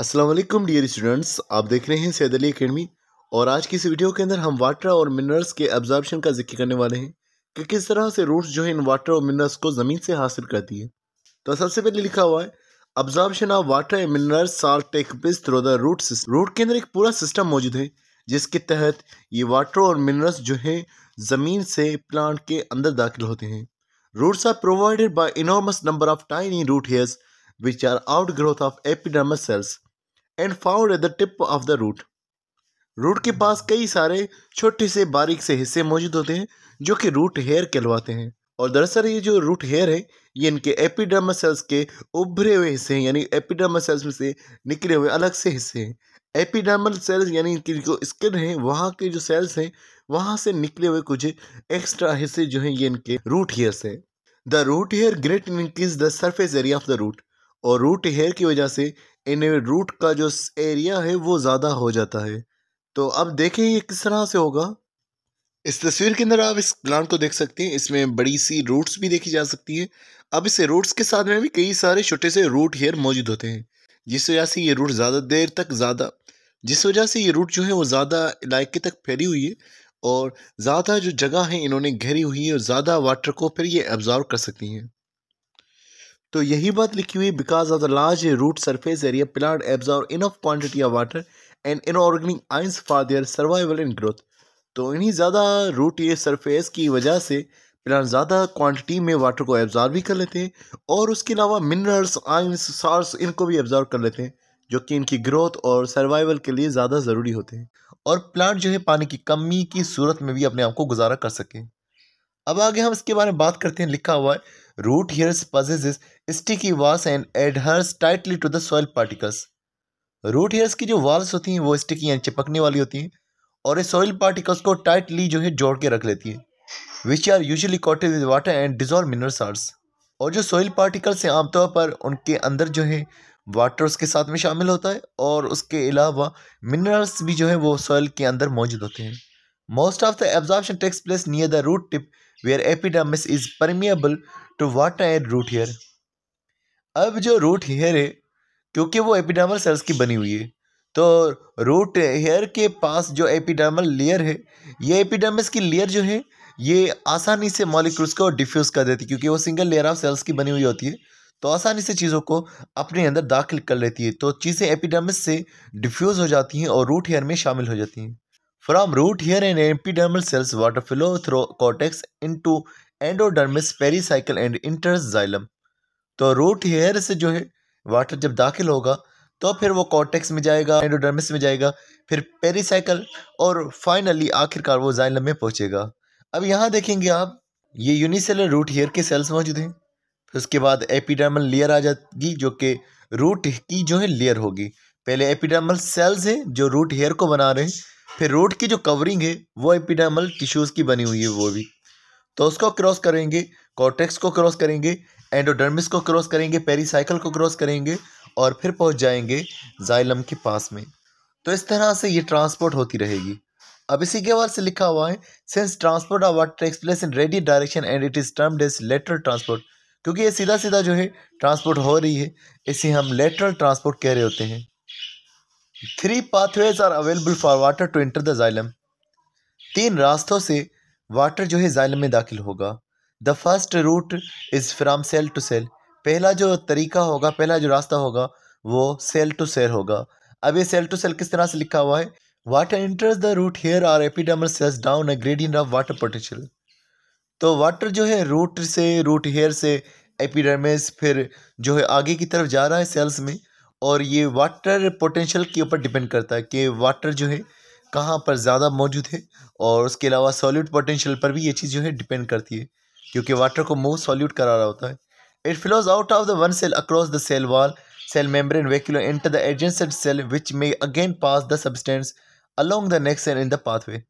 Aslam dear students आप देख रहे हैं सैद अली अकेडमी और आज की इस वीडियो के अंदर हम वाटर और मिनरल्स के एब्जॉर्बशन का जिक्र करने वाले हैं कि किस तरह से रूट्स जो है इन वाटर और मिनरल्स को ज़मीन से हासिल करती है तो सबसे पहले लिखा हुआ है absorption of water and minerals साल take place through the root system root के अंदर एक पूरा सिस्टम मौजूद है जिसके तहत ये वाटर और मिनरल्स जो है ज़मीन से प्लांट के अंदर दाखिल होते हैं roots are provided by enormous number of tiny root hairs which are out growth of epidermis cells and found at the tip of the root root के पास कई सारे छोटे से बारीक से हिस्से मौजूद होते हैं जो कि रूट हेयर कहलवाते हैं और दरअसल ये जो रूट हेयर है ये इनके एपिडर्मा सेल्स के उभरे हुए हिस्से हैं यानी एपिडर्मा सेल्स में से निकले हुए अलग से हिस्से हैं एपिडर्मल सेल्स यानी इनकी जो स्किन है वहाँ के जो सेल्स हैं वहाँ से निकले हुए कुछ एक्स्ट्रा हिस्से जो हैं ये इनके रूट हेयर से the root hair great increase the surface area of the root और रूट हेयर की वजह से इन रूट का जो एरिया है वो ज़्यादा हो जाता है तो अब देखें ये किस तरह से होगा इस तस्वीर के अंदर आप इस प्लांट को देख सकते हैं इसमें बड़ी सी रूट्स भी देखी जा सकती है अब इस रूट्स के साथ में भी कई सारे छोटे से रूट हेयर मौजूद होते हैं जिस वजह से ये रूट ज़्यादा देर तक ज़्यादा जिस वजह से ये रूट जो है वो ज़्यादा इलाके तक फैली हुई है और ज़्यादा जो जगह है इन्होंने घेरी हुई है और ज़्यादा वाटर को फिर ये एब्ज़ॉर्व कर सकती हैं तो यही बात लिखी हुई because of the large root surface area plant absorb enough quantity of water and inorganic ions for their survival and growth तो इन्हीं ज़्यादा रूट ये सरफेस की वजह से प्लांट ज़्यादा क्वांटिटी में वाटर को एब्जॉर्व भी कर लेते हैं और उसके अलावा मिनरल्स आइंस सार्स इनको भी एब्जॉर्व कर लेते हैं जो कि इनकी ग्रोथ और सर्वाइवल के लिए ज़्यादा ज़रूरी होते हैं और प्लांट जो है पानी की कमी की सूरत में भी अपने आप को गुजारा कर सकें अब आगे हम इसके बारे में बात करते हैं लिखा हुआ है root hairs possess sticky walls and adheres tightly to the soil particles root hairs की जो वॉल्स होती हैं वो स्टिकी यानी चिपकने वाली होती हैं और ये सॉइल पार्टिकल्स को टाइटली जो है जोड़ के रख लेती है which are usually coated with water and dissolved mineral salts और जो सॉइल पार्टिकल्स हैं आमतौर पर उनके अंदर जो है वाटर उसके साथ में शामिल होता है और उसके अलावा मिनरल्स भी जो है वो सॉइल के अंदर मौजूद होते हैं most of the absorption takes place near the root tip where epidermis is permeable to water and root hair अब जो रूट हेयर है क्योंकि वो एपिडामल सेल्स की बनी हुई है तो रूट हेयर के पास जो एपिडामल लेयर है ये एपिडामस की लेयर जो है ये आसानी से मॉलिक्यूल्स को डिफ्यूज़ कर देती है क्योंकि वो सिंगल लेयर ऑफ सेल्स की बनी हुई होती है तो आसानी से चीज़ों को अपने अंदर दाखिल कर लेती है तो चीज़ें एपिडामस से डिफ्यूज़ हो जाती हैं और रूट हेयर में शामिल हो जाती हैं from root hair and epidermal cells water flow through cortex into endodermis pericycle and inter xylem तो रूट हेयर से जो है वाटर जब दाखिल होगा तो फिर वो कॉटेक्स में जाएगा एंडोडर्मिस में जाएगा फिर पेरीसाइकल और फाइनली आखिरकार वो जाइलम में पहुँचेगा अब यहाँ देखेंगे आप ये यूनिसेलर रूट हेयर के सेल्स मौजूद हैं फिर उसके बाद एपिडर्मल लेयर आ जाएगी जो कि रूट की जो है लेयर होगी पहले एपिडर्मल सेल्स हैं जो रूट हेयर को बना रहे हैं फिर रूट की जो कवरिंग है वो एपिडर्मल टिश्यूज़ की बनी हुई है वो भी तो उसको क्रॉस करेंगे कॉटेक्स को क्रॉस करेंगे एंडोडर्मिस को क्रॉस करेंगे पेरीसाइकिल को क्रॉस करेंगे और फिर पहुंच जाएंगे जाइलम के पास में तो इस तरह से ये ट्रांसपोर्ट होती रहेगी अब इसी के बाद से लिखा हुआ है since transport of water takes in radial direction and it is termed as lateral transport क्योंकि ये सीधा सीधा जो है ट्रांसपोर्ट हो रही है इसे हम लेटरल ट्रांसपोर्ट कह रहे होते हैं three pathways are available for water to enter the xylem तीन रास्तों से वाटर जो है जाइलम में दाखिल होगा the first route is from cell to cell पहला जो तरीका होगा पहला जो रास्ता होगा वो सेल टू सेल होगा अब ये सेल टू सेल किस तरह से लिखा हुआ है water enters the root hair or epidermal cells down a gradient of water potential तो वाटर जो है रूट से रूट हेयर से एपिडामस फिर जो है आगे की तरफ जा रहा है सेल्स में और ये वाटर पोटेंशियल के ऊपर डिपेंड करता है कि वाटर जो है कहाँ पर ज़्यादा मौजूद है और उसके अलावा सॉलिड पोटेंशियल पर भी ये चीज़ जो है डिपेंड करती है क्योंकि वाटर को मूव सॉल्यूट करा रहा होता है it flows out of the one cell across the cell wall cell membrane vacuolar enter the adjacent cell which may again pass the substance along the next cell in the pathway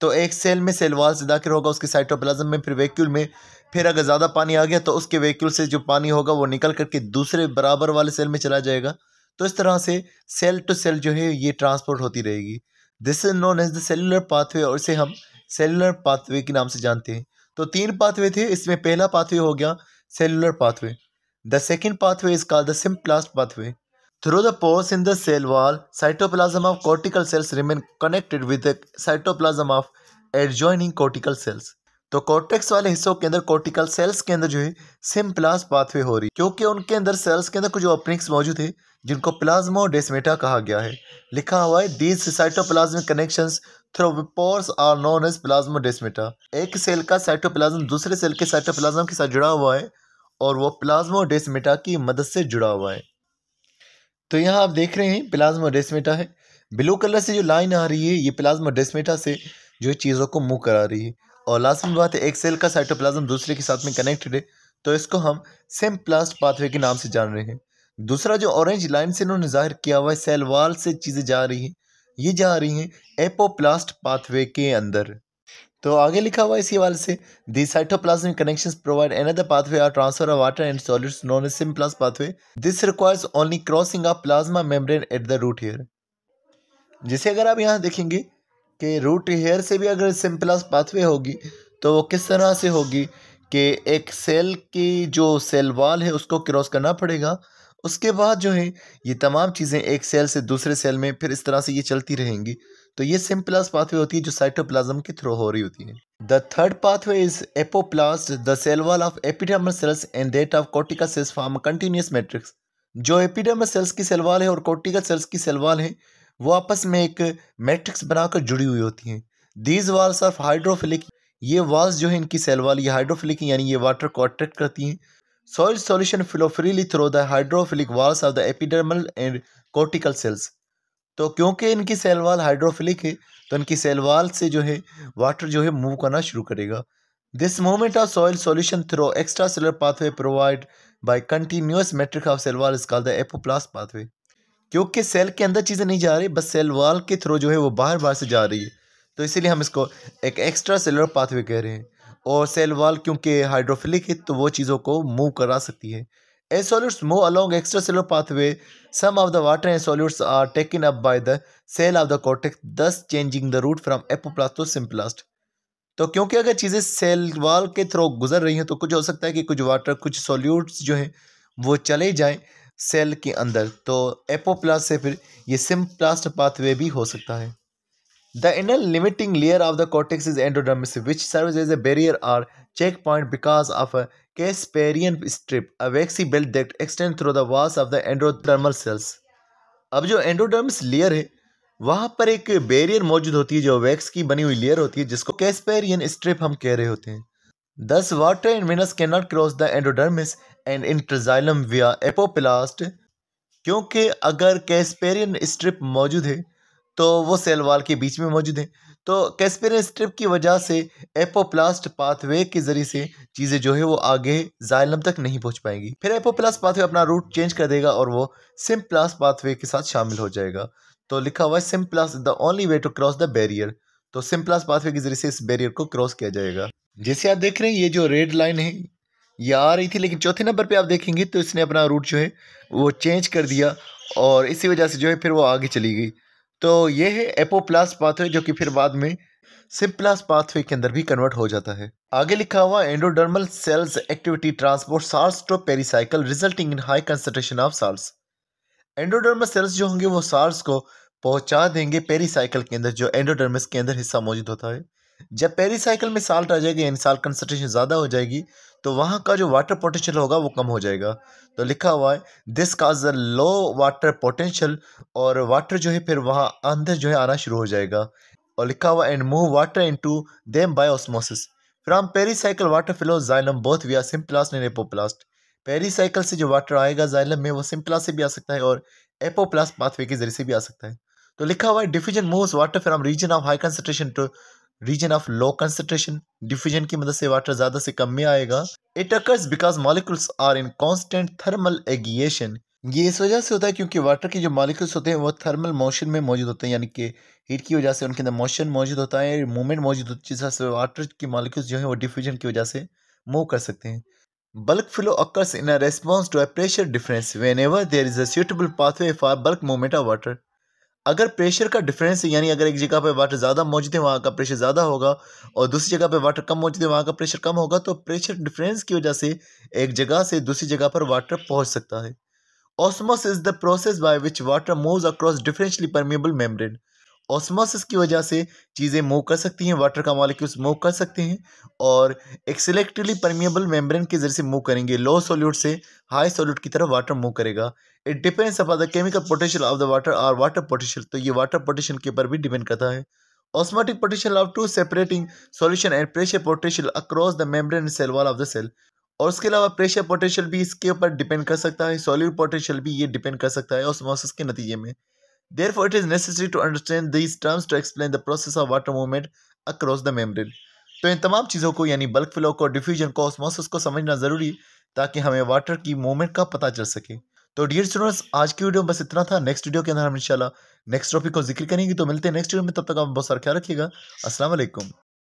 तो एक cell में cell wall से दाखिल होगा उसके cytoplasm में फिर vacuole में फिर अगर ज़्यादा पानी आ गया तो उसके वेक्यूल से जो पानी होगा वो निकल करके दूसरे बराबर वाले सेल में चला जाएगा तो इस तरह से सेल टू सेल जो है ये ट्रांसपोर्ट होती रहेगी this is known as the cellular pathway और इसे हम सेलुलर पाथवे के नाम से जानते हैं तो तीन पाथवे थे इसमें पहला पाथवे हो गया cellular pathway the second pathway is call the symplast pathway through the pores in the cell wall cytoplasm of cortical cells remain connected with the cytoplasm of adjoining cortical cells. तो cortex वाले हिस्सों के अंदर cortical sales के अंदर जो है SIM प्लास pathway हो रही क्योंकि उनके अंदर सेल्स के अंदर कुछ ओपनिंग्स मौजूद है जिनको प्लाज्मो डेस्मेटा कहा गया है लिखा हुआ है these cytoplasmic connections through the pores are known as plasmodesmata एक सेल का साइटोप्लाज्म दूसरे सेल के साइटोप्लाज्म के साथ जुड़ा हुआ है और वो प्लाज्मोडेस्मेटा की मदद से जुड़ा हुआ है तो यहाँ आप देख रहे हैं प्लाज्मोडेस्मेटा है ब्लू कलर से जो लाइन आ रही है ये प्लाज्मोडेस्मेटा से जो चीज़ों को मूव करा रही है और लास्ट में बात है एक सेल का साइटोप्लाज्म दूसरे के साथ में कनेक्टेड है तो इसको हम सेम प्लास्ट पाथवे के नाम से जान रहे हैं दूसरा जो ऑरेंज लाइन से इन्होंने जाहिर किया हुआ है सेल वाल से चीज़ें जा रही हैं ये जा रही हैं एपोप्लास्ट पाथवे के अंदर तो आगे लिखा हुआ इसी वाले से the cytoplasmic connection provide another pathway or transfer of water and solids known as symplast pathway this requires only crossing of plasma membrane at the root hair जैसे अगर आप यहाँ देखेंगे कि रूट हेयर से भी अगर सिम्प्लास पाथवे होगी तो वो किस तरह से होगी कि एक सेल की जो सेल वाल है उसको क्रॉस करना पड़ेगा उसके बाद जो है ये तमाम चीज़ें एक सेल से दूसरे सेल में फिर इस तरह से ये चलती रहेंगी तो ये सिम्प्लास पाथवे होती है जो साइटोप्लाज्म के थ्रू हो रही होती है the third pathway is apoplast the cell wall of epidermal cells and that of cortical cells form continuous matrix जो एपिडर्मल सेल्स की सेलवाल है और कोटिका सेल्स की सेलवाल है वो आपस में एक मैट्रिक्स बनाकर जुड़ी हुई होती हैं दीज वॉल्स ऑफ हाइड्रोफिलिक ये वॉल्स जो है इनकी सेलवाल ये हाइड्रोफिलिक यानी ये वाटर को अट्रैक्ट करती हैं Soil solution flow freely through the hydrophilic walls of the epidermal and cortical cells. तो क्योंकि इनकी सेल वाल हाइड्रोफिलिक है तो इनकी सेल वाल से जो है वाटर जो है मूव करना शुरू करेगा this movement of soil solution through extracellular pathway provide by continuous matrix of cell wall is call the apoplast pathway क्योंकि सेल के अंदर चीज़ें नहीं जा रही बस सेल वाल के थ्रो जो है वो बाहर बाहर से जा रही है तो इसीलिए हम इसको एक एक्स्ट्रा सेलर पाथवे कह रहे हैं और सेल वॉल क्योंकि हाइड्रोफिलिक है तो वो चीज़ों को मूव करा सकती है a solutes move along extracellular pathway some of the water and solutes are taken up by the cell of the cortex thus changing the route from apoplast to symplast तो क्योंकि अगर चीज़ें cell wall के through गुजर रही हैं तो कुछ हो सकता है कि कुछ वाटर कुछ सोल्यूट्स जो हैं वो चले जाएँ सेल के अंदर तो एपोप्लास्ट से फिर ये सिम्प्लास्ट पाथवे भी हो सकता है The inner limiting layer of the cortex is endodermis, which serves as a barrier or checkpoint because of a casparian strip, a waxy belt that extends through the walls of the endodermal cells. अब जो एंडोडर्म्स layer है वहाँ पर एक barrier मौजूद होती है जो वैक्स की बनी हुई लेयर होती है जिसको कैस्पेरियन स्ट्रिप हम कह रहे होते हैं दस वाटर एंड वेनस can not cross the endodermis and inter xylem via apoplast क्योंकि अगर कैस्पेरियन स्ट्रिप मौजूद है तो वो सेल वाल के बीच में मौजूद हैं तो कैसपेरन स्ट्रिप की वजह से एपोप्लास्ट पाथवे के ज़रिए से चीज़ें जो है वो आगे जायलम तक नहीं पहुंच पाएंगी फिर एपोप्लास्ट पाथवे अपना रूट चेंज कर देगा और वो सिम्प्लास्ट पाथवे के साथ शामिल हो जाएगा तो लिखा हुआ है प्लास्ट the only way to cross the barrier तो प्लास्ट पाथवे के जरिए से इस बैरियर को क्रॉस किया जाएगा जैसे आप देख रहे हैं ये जो रेड लाइन है ये आ रही थी लेकिन चौथे नंबर पर आप देखेंगे तो इसने अपना रूट जो है वो चेंज कर दिया और इसी वजह से जो है फिर वो आगे चली गई तो ये है एपो एपोप्लास पाथवे जो कि फिर बाद में सिम्प्लास पाथवे के अंदर भी कन्वर्ट हो जाता है आगे लिखा हुआ endodermal cells activity transport salts to pericycle resulting in high concentration of salts endodermal cells जो होंगे वो सार्स को पहुंचा देंगे पेरीसाइकिल के अंदर जो एंडोडर्मस के अंदर हिस्सा मौजूद होता है जब पेरीसाइकिल में साल्ट आ जाएगा यानी साल्ट कंसेंट्रेशन ज़्यादा हो जाएगी तो वहाँ का जो वाटर पोटेंशियल होगा वो कम हो जाएगा तो लिखा हुआ है this cause a low water potential और वाटर जो है फिर वहाँ अंदर जो है आना शुरू हो जाएगा और लिखा हुआ and move water into them by osmosis from pericycle water flow xylem both are symplast and apoplast pericycle से जो वाटर आएगा जाइलम में वो सिम्प्लास से भी आ सकता है और एपोप्लास्ट पाथवे के जरिए से भी आ सकता है तो लिखा हुआ है diffusion moves water from region of high concentration to region of low concentration diffusion की मदद से वाटर ज़्यादा से कम में आएगा it occurs because molecules are in constant thermal agitation ये इस वजह से होता है क्योंकि वाटर के जो मॉलिक्यूल्स होते हैं वो थर्मल मोशन में मौजूद होते हैं यानी कि हीट की वजह से उनके अंदर मोशन मौजूद होता है मूवमेंट मौजूद होती है जिससे वाटर के मॉलिक्यूल्स जो है वो डिफ्यूजन की वजह से मूव कर सकते हैं flow occurs in a response to a pressure difference whenever there is a suitable pathway for bulk movement of water अगर प्रेशर का डिफरेंस है यानी अगर एक जगह पर वाटर ज़्यादा मौजूद है वहाँ का प्रेशर ज़्यादा होगा और दूसरी जगह पर वाटर कम मौजूद है वहाँ का प्रेशर कम होगा तो प्रेशर डिफरेंस की वजह से एक जगह से दूसरी जगह पर वाटर पहुँच सकता है osmosis is the process by which water move across differentially permeable membrane osmosis की वजह से चीज़ें मूव कर सकती हैं वाटर का मॉलिक्यूल्स मूव कर सकते हैं और एक सिलेक्टिवली परमिएबल मेम्ब्रेन के जरिए मूव करेंगे लो सोल्यूट से हाई सोल्यूट की तरफ वाटर मूव करेगा it depends upon the chemical potential of the water और वाटर पोटेंशियल तो ये वाटर पोटेंशियल के ऊपर भी डिपेंड करता है osmotic potential of two separating solution and pressure potential across the membrane cell wall of the cell और उसके अलावा प्रेशर पोटेंशियल भी इसके ऊपर डिपेंड कर सकता है सॉल्यूट पोटेंशियल भी ये डिपेंड कर सकता है ऑस्मोसिस के नतीजे में Therefore, it is necessary to understand these terms to explain the process of water movement across the membrane. तो इन तमाम चीज़ों को यानी बल्क फ्लो को डिफ्यूजन को ऑस्मोसिस को समझना ज़रूरी ताकि हमें वाटर की मूवमेंट का पता चल सके तो डियर स्टूडेंट्स आज की वीडियो में बस इतना था नेक्स्ट वीडियो के अंदर हम इंशाल्लाह नेक्स्ट टॉपिक को जिक्र करेंगे तो मिलते हैं नेक्स्ट वीडियो में तब तक आप बहुत सारा ख्याल रखिएगा असलम